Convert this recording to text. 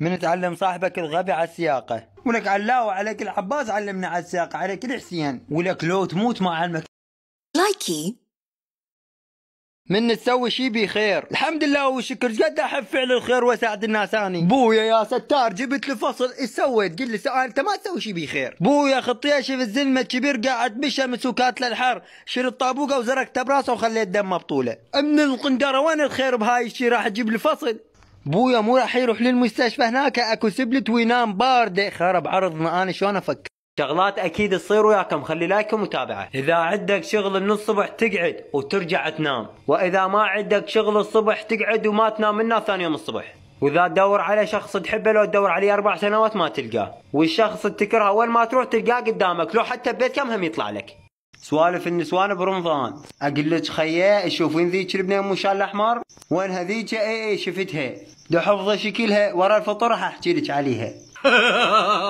من تعلم صاحبك الغبي على السياقة ولك علاوة عليك العباس علمنا على السياقة عليك الحسين ولك لو تموت ما علمك لايكي من تسوي شي بخير الحمد لله والشكر قد احب فعل الخير واساعد الناس اني بويا يا ستار جبت لي فصل ايش سويت قل لي انت ما تسوي شي بخير بويا خطيه شوف الزلمه الكبير قاعد بالشمس وكاتله الحر شلت طابوقه وزرقته براسه وخليت دمه بطوله من القندره وين الخير بهاي الشي راح تجيب لي فصل بويا مو راح يروح للمستشفى هناك اكو سبلت وينام بارده خرب عرضنا انا شلون افكر شغلات اكيد تصير وياكم خلي لايك ومتابعه اذا عندك شغل من الصبح تقعد وترجع تنام واذا ما عندك شغل الصبح تقعد وما تنام منه ثاني يوم الصبح واذا تدور على شخص تحبه لو تدور عليه اربع سنوات ما تلقاه والشخص تكرهه اول ما تروح تلقاه قدامك لو حتى ببيت كم هم يطلع لك سوالف النسوان برمضان اقول لك خيه شوفين ذيك البنيه مو شال الاحمر وين هذيك اي اي شفتها دحفظه شكلها ورا الفطور احكي لك عليها